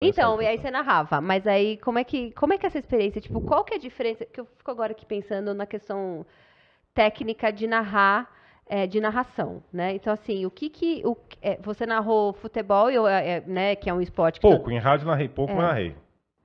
Então, e aí você narrava, mas aí como é que como é que é essa experiência, tipo, qual que é a diferença? Que eu fico agora aqui pensando na questão técnica de narrar, é, de narração, né? Então, assim, o que que o, é, você narrou futebol, eu, é, né, que é um esporte pouco em rádio narrei pouco, é. narrei.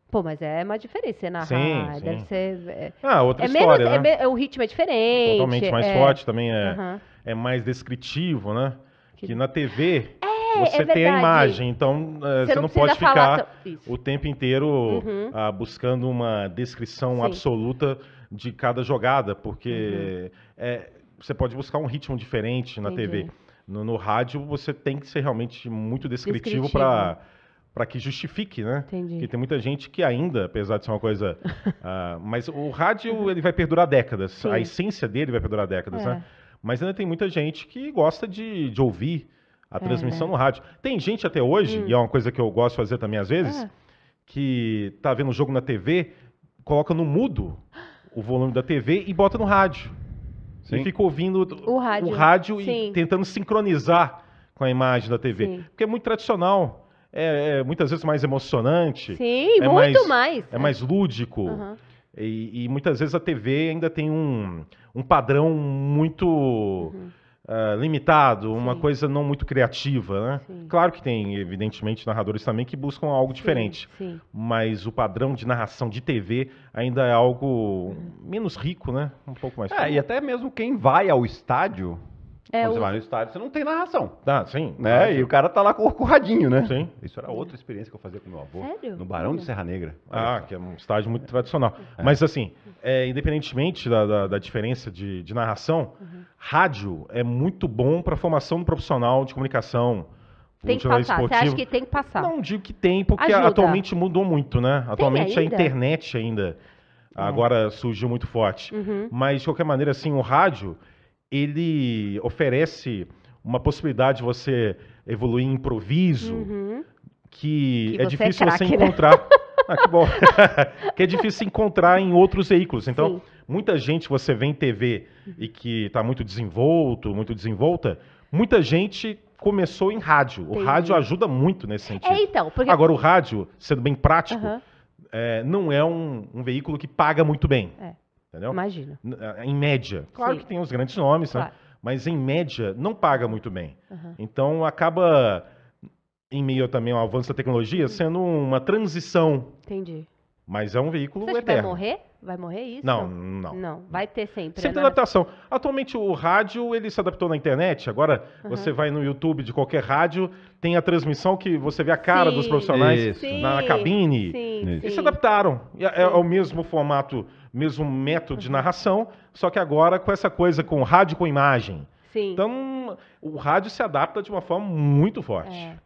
Pô, mas é uma diferença você narrar, sim, sim. deve ser. ah, outra é história, menos, né? É, o ritmo é diferente. Totalmente mais forte também é, é mais descritivo, né? Que, que na TV. É é, você é tem a imagem, então é, você, você não, não pode ficar o tempo inteiro uhum. Ah, buscando uma descrição Sim. absoluta de cada jogada, porque uhum. é, você pode buscar um ritmo diferente na Entendi. TV. No, no, rádio você tem que ser realmente muito descritivo, para para que justifique, né? Entendi. Porque tem muita gente que ainda, apesar de ser uma coisa, uh, mas o rádio ele vai perdurar décadas, Sim. a essência dele vai perdurar décadas, é. né? Mas ainda tem muita gente que gosta de, de ouvir a é, transmissão né? no rádio. Tem gente até hoje, hum. e é uma coisa que eu gosto de fazer também às vezes, é. que tá vendo o jogo na TV, coloca no mudo o volume da TV e bota no rádio. Sim. E fica ouvindo o rádio, o rádio e tentando sincronizar com a imagem da TV. Sim. Porque é muito tradicional. É, é, muitas vezes mais emocionante. Sim, é muito mais, mais. É mais lúdico. Uhum. E, e, muitas vezes a TV ainda tem um, um padrão muito. Uhum Uh, limitado, uma coisa não muito criativa, né? Sim. Claro que tem, evidentemente, narradores também que buscam algo Sim. diferente, mas o padrão de narração de TV ainda é algo uhum. menos rico, né? Um pouco mais. É, e até mesmo quem vai ao estádio é Quando o... você vai no estádio, você não tem narração. Ah, sim. Né? E o cara tá lá corcurradinho, né? Sim. Isso era outra experiência que eu fazia com meu avô. Sério? No Barão de Serra Negra. Ah, que é um estádio muito tradicional. É. Mas assim, é, independentemente da, da, da, diferença de, de narração, uhum. rádio é muito bom para formação do profissional de comunicação. Tem que passar. Esportivo. Você acha que tem que passar? Não digo que tem, porque Ajuda. atualmente mudou muito, né? atualmente a internet ainda agora surgiu muito forte. Uhum. Mas, de qualquer maneira, assim, o rádio, ele oferece uma possibilidade de você evoluir em improviso, uhum. que, que, é, é difícil é craque, você né? encontrar. Né? Ah, que bom. que é difícil encontrar em outros veículos. Então, Sim. muita gente você vê em TV e que está muito desenvolto, muito desenvolta, muita gente começou em rádio. O rádio ajuda muito nesse sentido. É, então, porque... Agora, o rádio, sendo bem prático, uhum. é, não é um, um, veículo que paga muito bem. É. Entendeu? Imagina. Eh, em média. Claro Sim. que tem os grandes nomes, né? claro. né? mas em média não paga muito bem. Uhum. Então acaba, em meio também ao avanço da tecnologia, sendo uma transição. Entendi. Mas é um veículo Você acha eterno. Que vai morrer? Vai morrer isso? Não, não. Não, vai ter sempre. Sempre né? adaptação. Atualmente o rádio, ele se adaptou na internet. Agora uhum. você vai no YouTube de qualquer rádio, tem a transmissão que você vê a cara sim, dos profissionais isso. na sim, cabine. Sim, Eles se adaptaram. É, é, o mesmo formato, mesmo método de narração, só que agora com essa coisa com rádio com imagem. Sim. Então, o rádio se adapta de uma forma muito forte. É.